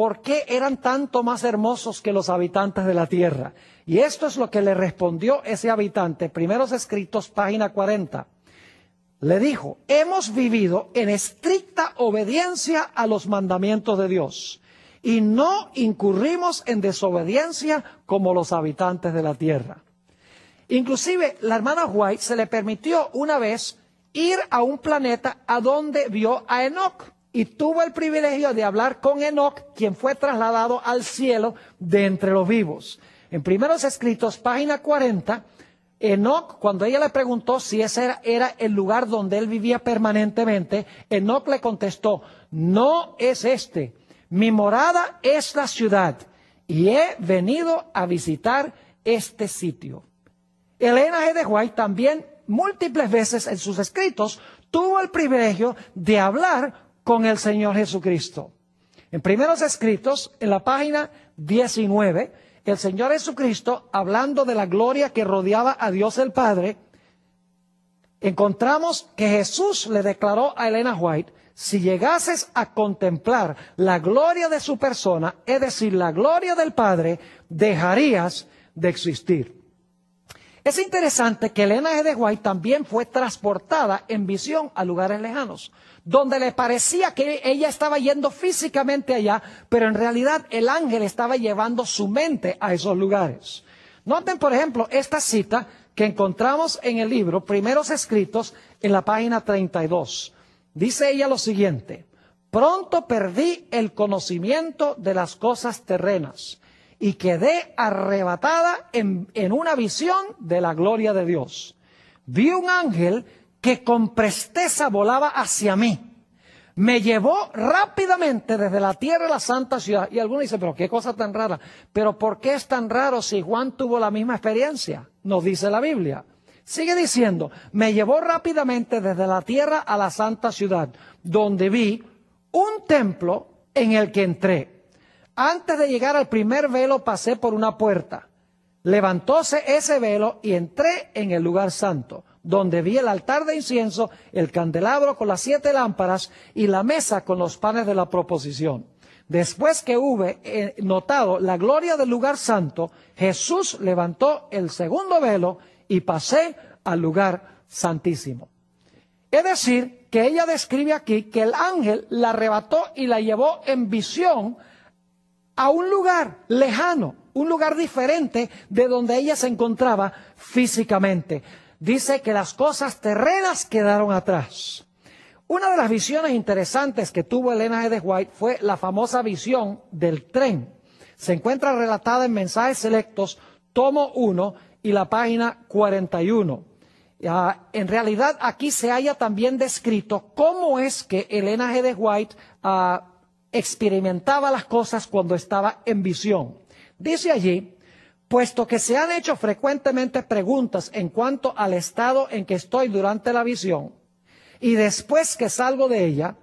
¿por qué eran tanto más hermosos que los habitantes de la tierra? Y esto es lo que le respondió ese habitante, primeros escritos, página 40. Le dijo, hemos vivido en estricta obediencia a los mandamientos de Dios y no incurrimos en desobediencia como los habitantes de la tierra. Inclusive la hermana White se le permitió una vez ir a un planeta a donde vio a Enoch y tuvo el privilegio de hablar con Enoc, quien fue trasladado al cielo de entre los vivos. En primeros escritos, página 40, Enoc, cuando ella le preguntó si ese era, el lugar donde él vivía permanentemente, Enoch le contestó, no es este, mi morada es la ciudad y he venido a visitar este sitio. Elena G. de White también múltiples veces en sus escritos tuvo el privilegio de hablar con el Señor Jesucristo. En primeros escritos, en la página 19, el Señor Jesucristo, hablando de la gloria que rodeaba a Dios el Padre, encontramos que Jesús le declaró a Elena White, si llegases a contemplar la gloria de su persona, es decir, la gloria del Padre, dejarías de existir. Es interesante que Elena e. de White también fue transportada en visión a lugares lejanos, donde le parecía que ella estaba yendo físicamente allá, pero en realidad el ángel estaba llevando su mente a esos lugares. Noten, por ejemplo, esta cita que encontramos en el libro Primeros Escritos en la página 32. Dice ella lo siguiente, pronto perdí el conocimiento de las cosas terrenas y quedé arrebatada en, una visión de la gloria de Dios. Vi un ángel que con presteza volaba hacia mí. Me llevó rápidamente desde la tierra a la santa ciudad. Y algunos dicen, pero qué cosa tan rara. Pero ¿por qué es tan raro si Juan tuvo la misma experiencia? Nos dice la Biblia. Sigue diciendo, me llevó rápidamente desde la tierra a la santa ciudad, donde vi un templo en el que entré antes de llegar al primer velo pasé por una puerta. Levantóse ese velo y entré en el lugar santo, donde vi el altar de incienso, el candelabro con las siete lámparas y la mesa con los panes de la proposición. Después que hube eh, notado la gloria del lugar santo, Jesús levantó el segundo velo y pasé al lugar santísimo. Es decir, que ella describe aquí que el ángel la arrebató y la llevó en visión a un lugar lejano, un lugar diferente de donde ella se encontraba físicamente. Dice que las cosas terrenas quedaron atrás. Una de las visiones interesantes que tuvo Elena G. de White fue la famosa visión del tren. Se encuentra relatada en Mensajes Selectos, tomo uno y la página 41. Ah, en realidad aquí se haya también descrito cómo es que Elena G. de White ah, experimentaba las cosas cuando estaba en visión. Dice allí, puesto que se han hecho frecuentemente preguntas en cuanto al estado en que estoy durante la visión y después que salgo de ella,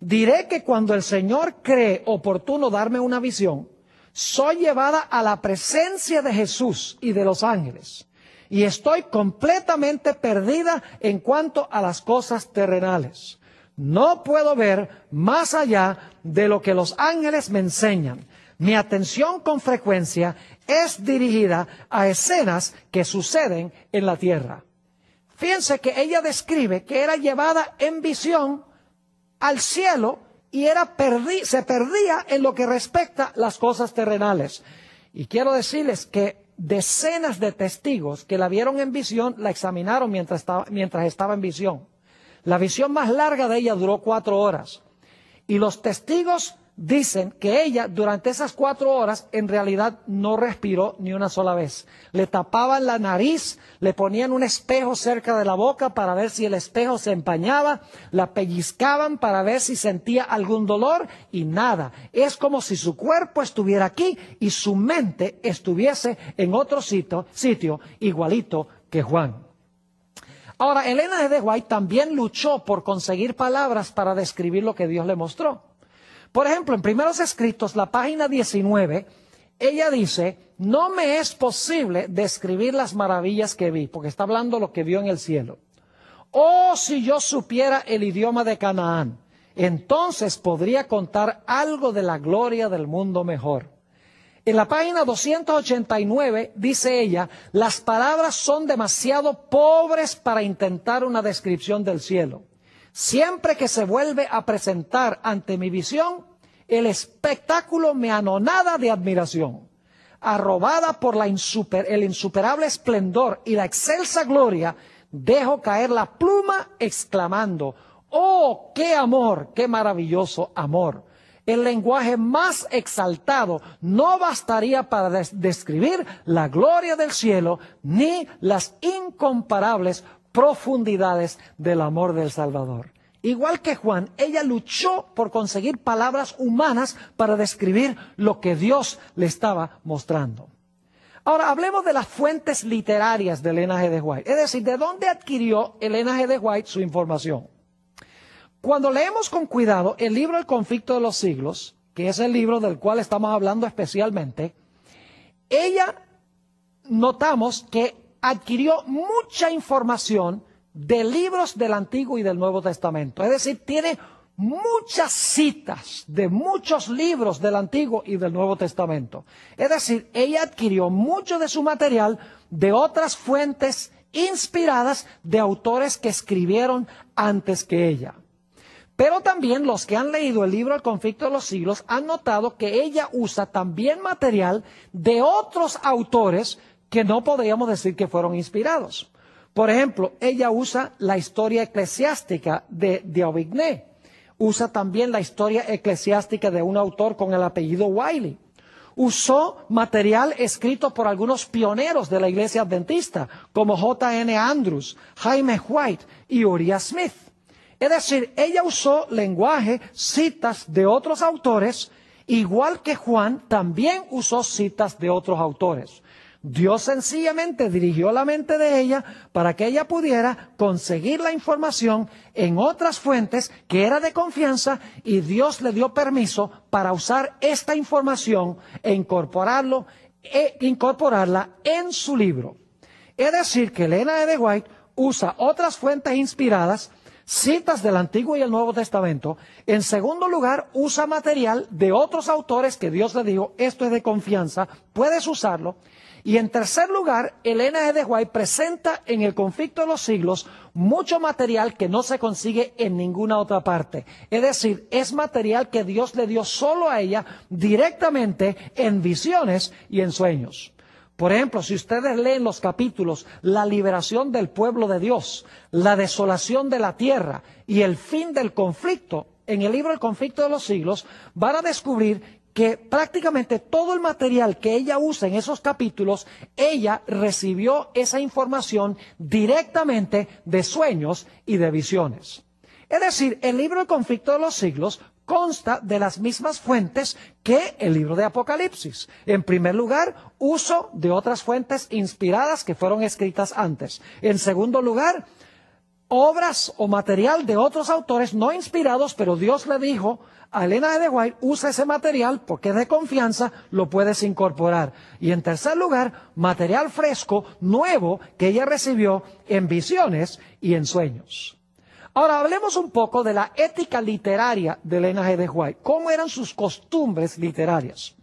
diré que cuando el Señor cree oportuno darme una visión, soy llevada a la presencia de Jesús y de los ángeles y estoy completamente perdida en cuanto a las cosas terrenales. No puedo ver más allá de lo que los ángeles me enseñan. Mi atención con frecuencia es dirigida a escenas que suceden en la tierra. Fíjense que ella describe que era llevada en visión al cielo y era se perdía en lo que respecta las cosas terrenales. Y quiero decirles que decenas de testigos que la vieron en visión la examinaron mientras estaba, mientras estaba en visión. La visión más larga de ella duró cuatro horas. Y los testigos dicen que ella durante esas cuatro horas en realidad no respiró ni una sola vez. Le tapaban la nariz, le ponían un espejo cerca de la boca para ver si el espejo se empañaba, la pellizcaban para ver si sentía algún dolor y nada. Es como si su cuerpo estuviera aquí y su mente estuviese en otro sitio, sitio igualito que Juan. Ahora, Elena de White también luchó por conseguir palabras para describir lo que Dios le mostró. Por ejemplo, en Primeros Escritos, la página 19, ella dice, no me es posible describir las maravillas que vi, porque está hablando lo que vio en el cielo. Oh, si yo supiera el idioma de Canaán, entonces podría contar algo de la gloria del mundo mejor. En la página 289 dice ella, las palabras son demasiado pobres para intentar una descripción del cielo. Siempre que se vuelve a presentar ante mi visión, el espectáculo me anonada de admiración. Arrobada por la insuper, el insuperable esplendor y la excelsa gloria, dejo caer la pluma exclamando, ¡Oh, qué amor, qué maravilloso amor! el lenguaje más exaltado no bastaría para describir la gloria del cielo ni las incomparables profundidades del amor del Salvador. Igual que Juan, ella luchó por conseguir palabras humanas para describir lo que Dios le estaba mostrando. Ahora hablemos de las fuentes literarias de Elena G. de White, es decir, de dónde adquirió Elena G. de White su información. Cuando leemos con cuidado el libro El conflicto de los siglos, que es el libro del cual estamos hablando especialmente, ella notamos que adquirió mucha información de libros del Antiguo y del Nuevo Testamento. Es decir, tiene muchas citas de muchos libros del Antiguo y del Nuevo Testamento. Es decir, ella adquirió mucho de su material de otras fuentes inspiradas de autores que escribieron antes que ella. Pero también los que han leído el libro El conflicto de los siglos han notado que ella usa también material de otros autores que no podríamos decir que fueron inspirados. Por ejemplo, ella usa la historia eclesiástica de, de Usa también la historia eclesiástica de un autor con el apellido Wiley. Usó material escrito por algunos pioneros de la iglesia adventista, como J.N. Andrews, Jaime White y Uriah Smith. Es decir, ella usó lenguaje, citas de otros autores, igual que Juan también usó citas de otros autores. Dios sencillamente dirigió la mente de ella para que ella pudiera conseguir la información en otras fuentes que era de confianza y Dios le dio permiso para usar esta información e incorporarlo e incorporarla en su libro. Es decir, que Elena e. de White usa otras fuentes inspiradas citas del Antiguo y el Nuevo Testamento. En segundo lugar, usa material de otros autores que Dios le dijo, esto es de confianza, puedes usarlo. Y en tercer lugar, Elena E. de White presenta en el conflicto de los siglos mucho material que no se consigue en ninguna otra parte. Es decir, es material que Dios le dio solo a ella directamente en visiones y en sueños. Por ejemplo, si ustedes leen los capítulos, la liberación del pueblo de Dios, la desolación de la tierra y el fin del conflicto, en el libro El conflicto de los siglos, van a descubrir que prácticamente todo el material que ella usa en esos capítulos, ella recibió esa información directamente de sueños y de visiones. Es decir, el libro El conflicto de los siglos consta de las mismas fuentes que el libro de Apocalipsis. En primer lugar, uso de otras fuentes inspiradas que fueron escritas antes. En segundo lugar, obras o material de otros autores no inspirados, pero Dios le dijo a Elena de White, usa ese material porque de confianza, lo puedes incorporar. Y en tercer lugar, material fresco, nuevo, que ella recibió en visiones y en sueños. Ahora hablemos un poco de la ética literaria de Elena G. de White. ¿Cómo eran sus costumbres literarias?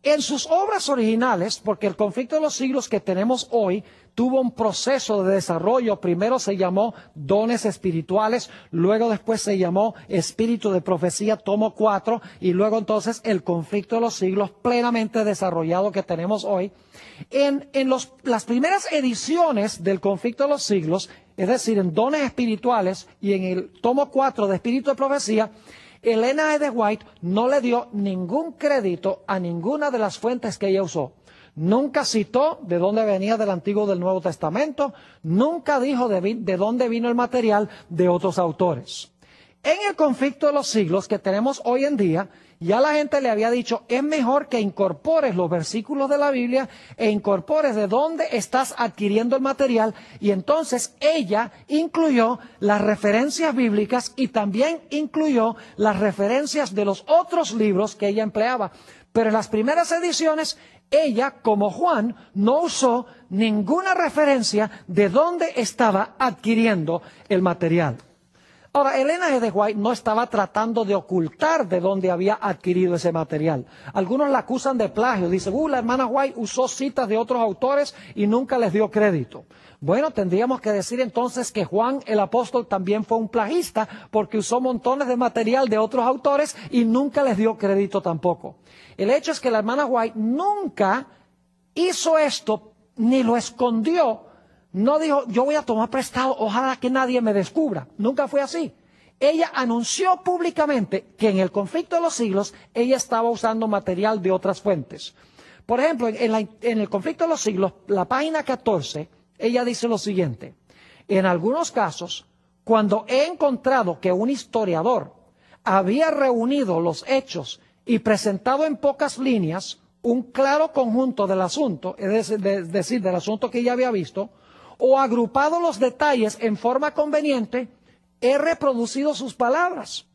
En sus obras originales, porque el conflicto de los siglos que tenemos hoy tuvo un proceso de desarrollo. Primero se llamó dones espirituales, luego después se llamó espíritu de profecía, tomo 4, y luego entonces el conflicto de los siglos plenamente desarrollado que tenemos hoy. En, las primeras ediciones del conflicto de los siglos, es decir, en dones espirituales y en el tomo 4 de espíritu de profecía, Elena E. de White no le dio ningún crédito a ninguna de las fuentes que ella usó. Nunca citó de dónde venía del Antiguo o del Nuevo Testamento, nunca dijo de, de dónde vino el material de otros autores. En el conflicto de los siglos que tenemos hoy en día, ya la gente le había dicho, es mejor que incorpores los versículos de la Biblia e incorpores de dónde estás adquiriendo el material. Y entonces ella incluyó las referencias bíblicas y también incluyó las referencias de los otros libros que ella empleaba. Pero en las primeras ediciones ella, como Juan, no usó ninguna referencia de dónde estaba adquiriendo el material. Ahora, Elena G. de White no estaba tratando de ocultar de dónde había adquirido ese material. Algunos la acusan de plagio. Dicen, uh, la hermana White usó citas de otros autores y nunca les dio crédito. Bueno, tendríamos que decir entonces que Juan el apóstol también fue un plagista porque usó montones de material de otros autores y nunca les dio crédito tampoco. El hecho es que la hermana White nunca hizo esto ni lo escondió no dijo, yo voy a tomar prestado, ojalá que nadie me descubra. Nunca fue así. Ella anunció públicamente que en el conflicto de los siglos ella estaba usando material de otras fuentes. Por ejemplo, en, el conflicto de los siglos, la página 14, ella dice lo siguiente. En algunos casos, cuando he encontrado que un historiador había reunido los hechos y presentado en pocas líneas un claro conjunto del asunto, es decir, del asunto que ella había visto, o agrupado los detalles en forma conveniente, he reproducido sus palabras.